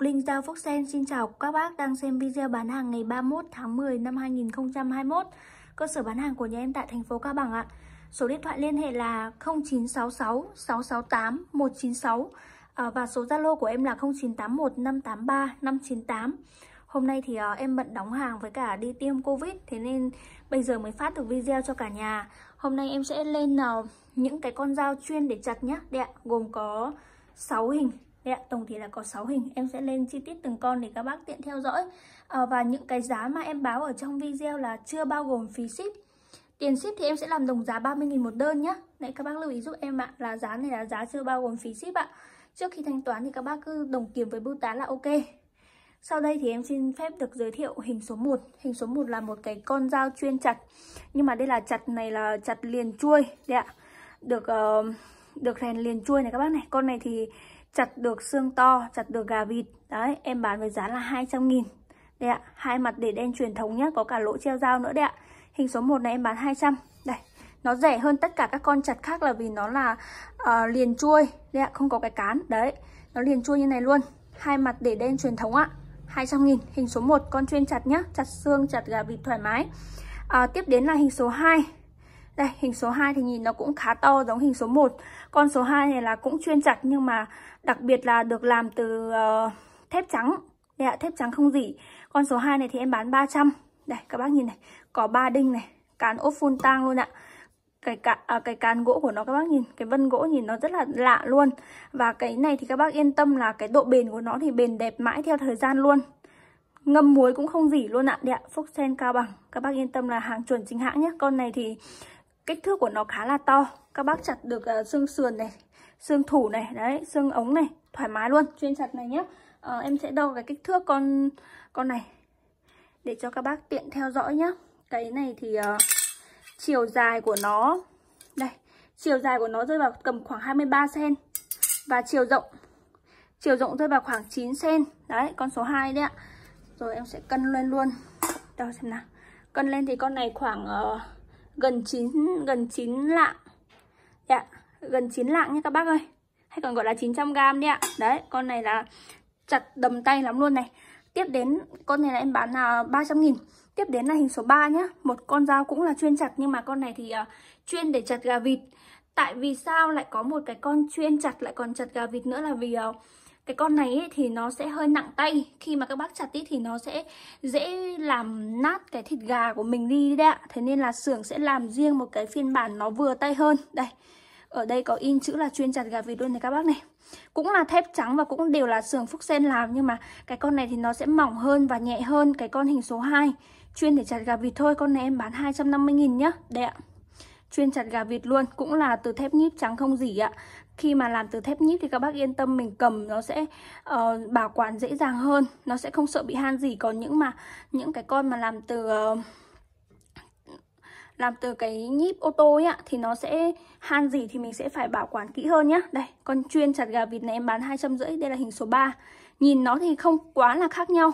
Linh Giao Phúc Sen xin chào các bác đang xem video bán hàng ngày 31 tháng 10 năm 2021 Cơ sở bán hàng của nhà em tại thành phố Cao Bằng ạ Số điện thoại liên hệ là 0966 668 196 à, Và số Zalo của em là 0981 583 598 Hôm nay thì à, em bận đóng hàng với cả đi tiêm Covid Thế nên bây giờ mới phát được video cho cả nhà Hôm nay em sẽ lên à, những cái con dao chuyên để chặt nhé Gồm có 6 hình đây ạ, tổng thì là có 6 hình Em sẽ lên chi tiết từng con để các bác tiện theo dõi à, Và những cái giá mà em báo ở trong video là chưa bao gồm phí ship Tiền ship thì em sẽ làm đồng giá 30.000 một đơn nhá Đấy các bác lưu ý giúp em ạ Là giá này là giá chưa bao gồm phí ship ạ Trước khi thanh toán thì các bác cứ đồng kiểm với bưu tá là ok sau đây thì em xin phép được giới thiệu hình số 1 Hình số 1 là một cái con dao chuyên chặt Nhưng mà đây là chặt này là chặt liền chuôi Đấy ạ Được uh, được rèn liền chuôi này các bác này Con này thì chặt được xương to chặt được gà vịt đấy em bán với giá là 200 nghìn đây ạ hai mặt để đen truyền thống nhá có cả lỗ treo dao nữa đấy ạ hình số 1 này em bán 200 đây nó rẻ hơn tất cả các con chặt khác là vì nó là uh, liền chuôi đấy ạ không có cái cán đấy nó liền chuôi như này luôn hai mặt để đen truyền thống ạ 200 nghìn hình số 1 con chuyên chặt nhá chặt xương chặt gà vịt thoải mái à, tiếp đến là hình số 2 đây hình số 2 thì nhìn nó cũng khá to giống hình số 1 con số 2 này là cũng chuyên chặt nhưng mà đặc biệt là được làm từ uh, thép trắng đây ạ thép trắng không dỉ con số 2 này thì em bán 300 đây các bác nhìn này có ba đinh này cán ốp phun tang luôn ạ cái cả à, cái cán gỗ của nó các bác nhìn cái vân gỗ nhìn nó rất là lạ luôn và cái này thì các bác yên tâm là cái độ bền của nó thì bền đẹp mãi theo thời gian luôn ngâm muối cũng không dỉ luôn ạ đấy phúc sen cao bằng các bác yên tâm là hàng chuẩn chính hãng nhé con này thì kích thước của nó khá là to các bác chặt được uh, xương sườn này xương thủ này đấy xương ống này thoải mái luôn chuyên chặt này nhé à, ờ, em sẽ đo cái kích thước con con này để cho các bác tiện theo dõi nhé cái này thì uh, chiều dài của nó đây chiều dài của nó rơi vào tầm khoảng 23 cm và chiều rộng chiều rộng rơi vào khoảng 9 cm đấy con số 2 đấy ạ rồi em sẽ cân lên luôn đâu xem nào cân lên thì con này khoảng uh, gần 9 gần 9 lạng. Dạ, gần 9 lạng nha các bác ơi. Hay còn gọi là 900 g đi ạ. Đấy, con này là chặt đầm tay lắm luôn này. Tiếp đến con này là em bán là 300 000 Tiếp đến là hình số 3 nhá. Một con dao cũng là chuyên chặt nhưng mà con này thì uh, chuyên để chặt gà vịt. Tại vì sao lại có một cái con chuyên chặt lại còn chặt gà vịt nữa là vì uh, cái con này ấy, thì nó sẽ hơi nặng tay khi mà các bác chặt ý, thì nó sẽ dễ làm nát cái thịt gà của mình đi đấy ạ thế nên là xưởng sẽ làm riêng một cái phiên bản nó vừa tay hơn đây ở đây có in chữ là chuyên chặt gà vịt luôn này các bác này cũng là thép trắng và cũng đều là xưởng phúc sen làm nhưng mà cái con này thì nó sẽ mỏng hơn và nhẹ hơn cái con hình số 2 chuyên để chặt gà vịt thôi con này em bán 250.000 nhá đây ạ chuyên chặt gà vịt luôn cũng là từ thép nhíp trắng không gì ạ khi mà làm từ thép nhíp thì các bác yên tâm mình cầm nó sẽ uh, bảo quản dễ dàng hơn nó sẽ không sợ bị han gì còn những mà những cái con mà làm từ uh, làm từ cái nhíp ô tô ấy ạ thì nó sẽ han gì thì mình sẽ phải bảo quản kỹ hơn nhá. Đây, con chuyên chặt gà vịt này em bán hai trăm rưỡi. đây là hình số 3. Nhìn nó thì không quá là khác nhau.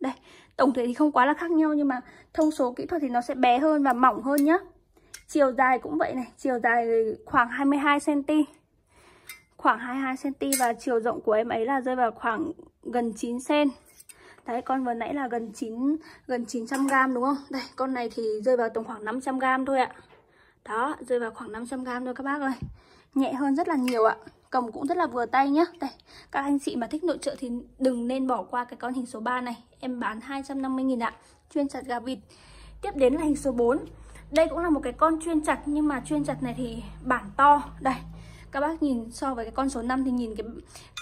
Đây, tổng thể thì không quá là khác nhau nhưng mà thông số kỹ thuật thì nó sẽ bé hơn và mỏng hơn nhá. Chiều dài cũng vậy này, chiều dài khoảng 22 cm khoảng 22cm và chiều rộng của em ấy là rơi vào khoảng gần 9cm Đấy con vừa nãy là gần 9 gần 900g đúng không? Đây con này thì rơi vào tầm khoảng 500g thôi ạ. Đó, rơi vào khoảng 500g thôi các bác ơi. Nhẹ hơn rất là nhiều ạ. Cầm cũng rất là vừa tay nhá. Đây, các anh chị mà thích nội trợ thì đừng nên bỏ qua cái con hình số 3 này. Em bán 250 000 ạ. Chuyên chặt gà vịt. Tiếp đến là hình số 4. Đây cũng là một cái con chuyên chặt nhưng mà chuyên chặt này thì bản to. Đây, các bác nhìn so với cái con số 5 thì nhìn cái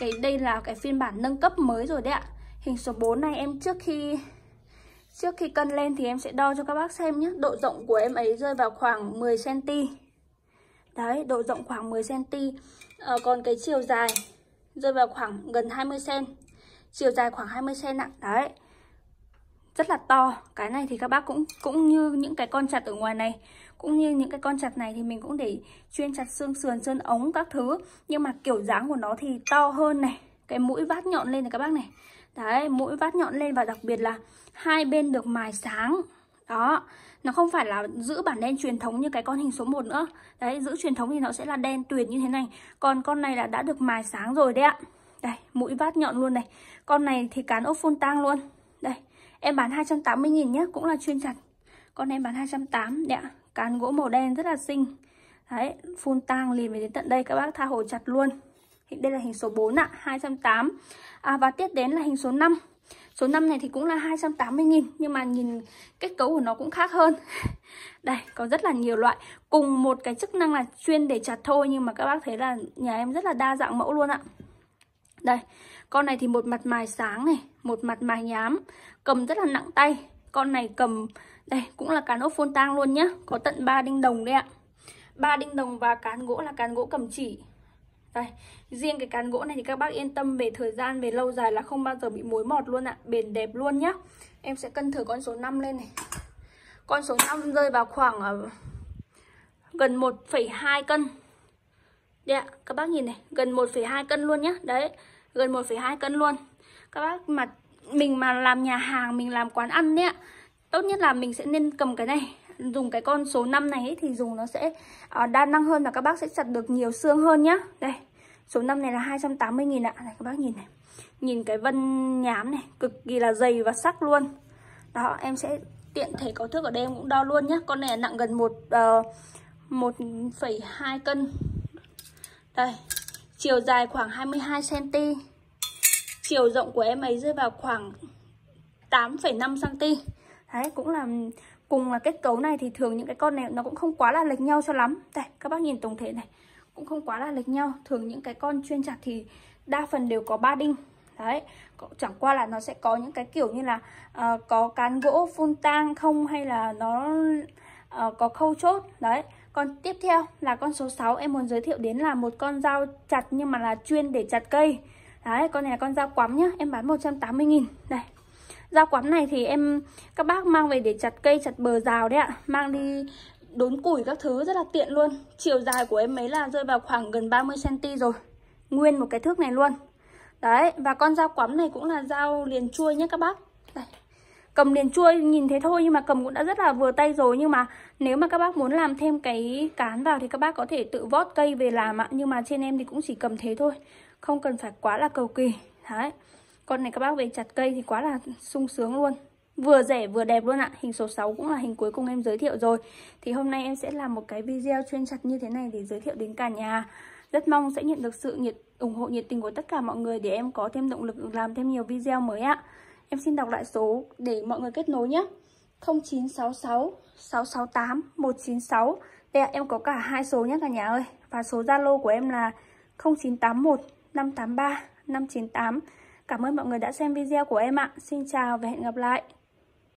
cái đây là cái phiên bản nâng cấp mới rồi đấy ạ hình số 4 này em trước khi trước khi cân lên thì em sẽ đo cho các bác xem nhé độ rộng của em ấy rơi vào khoảng 10 cm đấy độ rộng khoảng 10 cm à, còn cái chiều dài rơi vào khoảng gần 20 cm chiều dài khoảng 20 cm ạ đấy là to cái này thì các bác cũng cũng như những cái con chặt ở ngoài này cũng như những cái con chặt này thì mình cũng để chuyên chặt xương sườn chân ống các thứ nhưng mà kiểu dáng của nó thì to hơn này cái mũi vát nhọn lên này các bác này đấy mũi vát nhọn lên và đặc biệt là hai bên được mài sáng đó nó không phải là giữ bản đen truyền thống như cái con hình số 1 nữa đấy giữ truyền thống thì nó sẽ là đen tuyệt như thế này còn con này là đã được mài sáng rồi đấy ạ đây mũi vát nhọn luôn này con này thì cán ốp phun tang luôn Em bán 280 000 nhé, cũng là chuyên chặt. Con em bán 280 đấy ạ. Cán gỗ màu đen rất là xinh. Đấy, phun tang liền về đến tận đây các bác tha hồ chặt luôn. Đây là hình số 4 ạ, 280. À, và tiếp đến là hình số 5. Số 5 này thì cũng là 280 000 nhưng mà nhìn kết cấu của nó cũng khác hơn. Đây, có rất là nhiều loại cùng một cái chức năng là chuyên để chặt thôi nhưng mà các bác thấy là nhà em rất là đa dạng mẫu luôn ạ. Đây, con này thì một mặt mài sáng này, một mặt mài nhám, cầm rất là nặng tay con này cầm đây cũng là cán ốp phôn tang luôn nhá có tận 3 đinh đồng đấy ạ ba đinh đồng và cán gỗ là cán gỗ cầm chỉ đây riêng cái cán gỗ này thì các bác yên tâm về thời gian về lâu dài là không bao giờ bị mối mọt luôn ạ bền đẹp luôn nhá em sẽ cân thử con số 5 lên này con số 5 rơi vào khoảng ờ, gần 1,2 cân đây ạ, các bác nhìn này, gần 1,2 cân luôn nhá Đấy, gần 1,2 cân luôn Các bác mặt mình mà làm nhà hàng mình làm quán ăn đấy tốt nhất là mình sẽ nên cầm cái này dùng cái con số 5 này ấy, thì dùng nó sẽ uh, đa năng hơn và các bác sẽ chặt được nhiều xương hơn nhá đây số 5 này là 280 nghìn ạ này các bác nhìn này nhìn cái vân nhám này cực kỳ là dày và sắc luôn đó em sẽ tiện thể có thước ở đây em cũng đo luôn nhá con này nặng gần một ờ, một phẩy hai cân đây chiều dài khoảng 22 cm chiều rộng của em ấy rơi vào khoảng 8,5cm Đấy cũng là cùng là kết cấu này thì thường những cái con này nó cũng không quá là lệch nhau cho lắm Đây các bác nhìn tổng thể này cũng không quá là lệch nhau Thường những cái con chuyên chặt thì đa phần đều có ba đinh Đấy, chẳng qua là nó sẽ có những cái kiểu như là uh, có cán gỗ phun tang không hay là nó uh, có khâu chốt Đấy, còn tiếp theo là con số 6 em muốn giới thiệu đến là một con dao chặt nhưng mà là chuyên để chặt cây Đấy, con này là con dao quắm nhá, em bán 180 000 Đây. Dao quắm này thì em các bác mang về để chặt cây, chặt bờ rào đấy ạ. Mang đi đốn củi các thứ rất là tiện luôn. Chiều dài của em mấy là rơi vào khoảng gần 30 cm rồi. Nguyên một cái thước này luôn. Đấy, và con dao quắm này cũng là dao liền chuôi nhé các bác. Đây. Cầm liền chuôi nhìn thế thôi nhưng mà cầm cũng đã rất là vừa tay rồi nhưng mà nếu mà các bác muốn làm thêm cái cán vào thì các bác có thể tự vót cây về làm ạ, nhưng mà trên em thì cũng chỉ cầm thế thôi không cần phải quá là cầu kỳ đấy con này các bác về chặt cây thì quá là sung sướng luôn vừa rẻ vừa đẹp luôn ạ hình số 6 cũng là hình cuối cùng em giới thiệu rồi thì hôm nay em sẽ làm một cái video chuyên chặt như thế này để giới thiệu đến cả nhà rất mong sẽ nhận được sự nhiệt ủng hộ nhiệt tình của tất cả mọi người để em có thêm động lực làm thêm nhiều video mới ạ em xin đọc lại số để mọi người kết nối nhé 0966 668 196 đây ạ, em có cả hai số nhé cả nhà ơi và số Zalo của em là 0981 583 598. Cảm ơn mọi người đã xem video của em ạ. Xin chào và hẹn gặp lại.